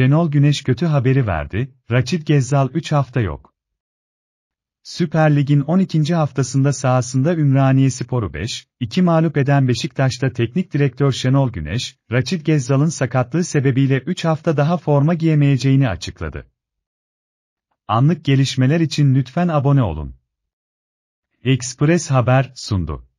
Şenol Güneş kötü haberi verdi, Raçit Gezzal 3 hafta yok. Süper Lig'in 12. haftasında sahasında Ümraniye Sporu 5, 2 mağlup eden Beşiktaş'ta teknik direktör Şenol Güneş, Raçit Gezzal'ın sakatlığı sebebiyle 3 hafta daha forma giyemeyeceğini açıkladı. Anlık gelişmeler için lütfen abone olun. Express Haber sundu.